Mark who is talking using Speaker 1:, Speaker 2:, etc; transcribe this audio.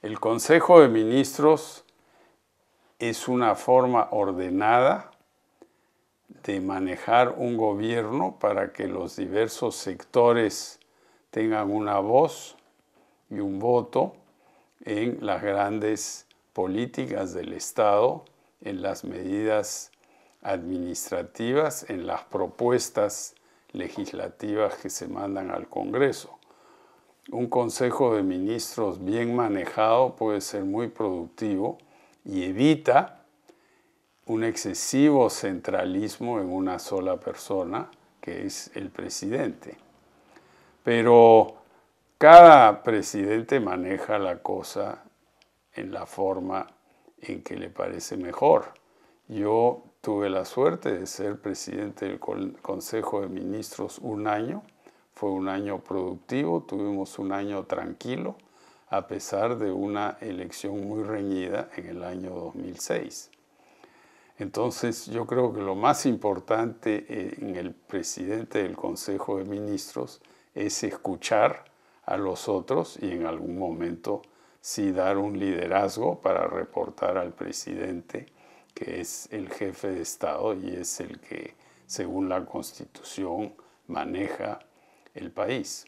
Speaker 1: El Consejo de Ministros es una forma ordenada de manejar un gobierno para que los diversos sectores tengan una voz y un voto en las grandes políticas del Estado, en las medidas administrativas, en las propuestas legislativas que se mandan al Congreso. Un consejo de ministros bien manejado puede ser muy productivo y evita un excesivo centralismo en una sola persona, que es el presidente. Pero cada presidente maneja la cosa en la forma en que le parece mejor. Yo tuve la suerte de ser presidente del Consejo de Ministros un año fue un año productivo, tuvimos un año tranquilo, a pesar de una elección muy reñida en el año 2006. Entonces yo creo que lo más importante eh, en el presidente del Consejo de Ministros es escuchar a los otros y en algún momento sí dar un liderazgo para reportar al presidente, que es el jefe de Estado y es el que, según la Constitución, maneja el país.